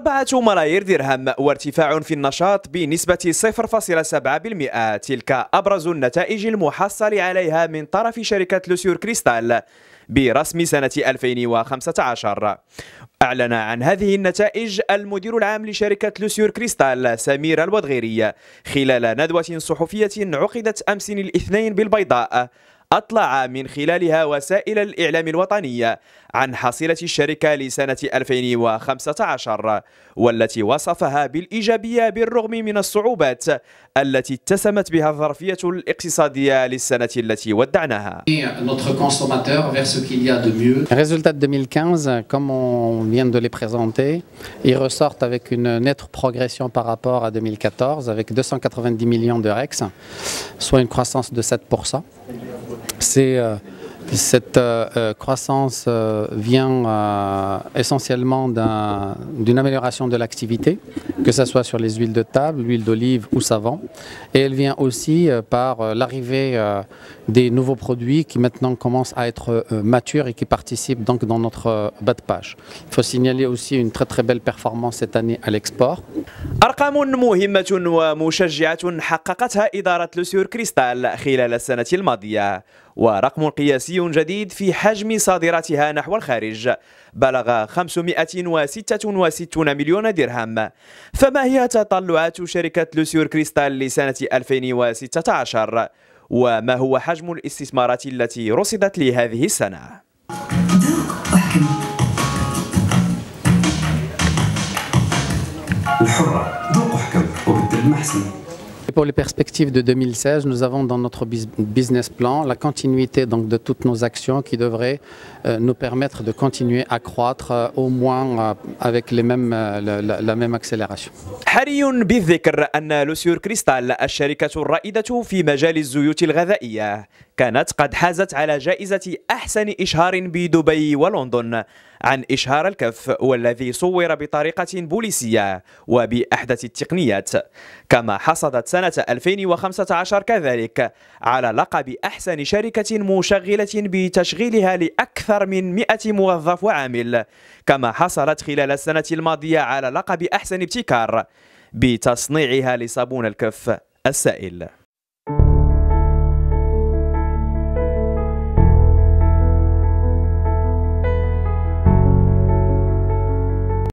أربعة ملايير درهم وارتفاع في النشاط بنسبة 0.7% تلك أبرز النتائج المحصل عليها من طرف شركة لوسيور كريستال برسم سنة 2015 أعلن عن هذه النتائج المدير العام لشركة لوسيور كريستال سمير الودغيري خلال ندوة صحفية عقدت أمس الاثنين بالبيضاء أطلع من خلالها وسائل الإعلام الوطنية عن حصيلة الشركة لسنة 2015 والتي وصفها بالإيجابية بالرغم من الصعوبات التي اتسمت بها الظرفية الاقتصادية للسنة التي ودعناها. Résultats 2015, comme on vient de les présenter, ils ressortent avec une nette progression par rapport à 2014 avec 290 millions de REX, soit une croissance de 7%. c'est euh, cette euh, euh, croissance euh, vient essentiellement d'une amélioration de l'activité, que ce soit sur les huiles de table, l'huile d'olive ou savon. Et elle vient aussi par l'arrivée des nouveaux produits qui maintenant commencent à être matures et qui participent donc dans notre bas de page. Il faut signaler aussi une très très belle performance cette année à l'export. رئيسي جديد في حجم صادراتها نحو الخارج بلغ 566 مليون درهم فما هي تطلعات شركة لوسيور كريستال لسنة 2016 وما هو حجم الاستثمارات التي رصدت لهذه السنة الحرة ذوق احكم وبدل المحسن Et pour les perspectives de 2016, nous avons dans notre business plan la continuité donc, de toutes nos actions qui devraient euh, nous permettre de continuer à croître euh, au moins euh, avec les mêmes, la, même accélération. كانت قد حازت على جائزة أحسن إشهار بدبي ولندن عن إشهار الكف والذي صور بطريقة بوليسية وبأحدث التقنيات كما حصدت سنة 2015 كذلك على لقب أحسن شركة مشغلة بتشغيلها لأكثر من 100 موظف وعامل كما حصلت خلال السنة الماضية على لقب أحسن ابتكار بتصنيعها لصابون الكف السائل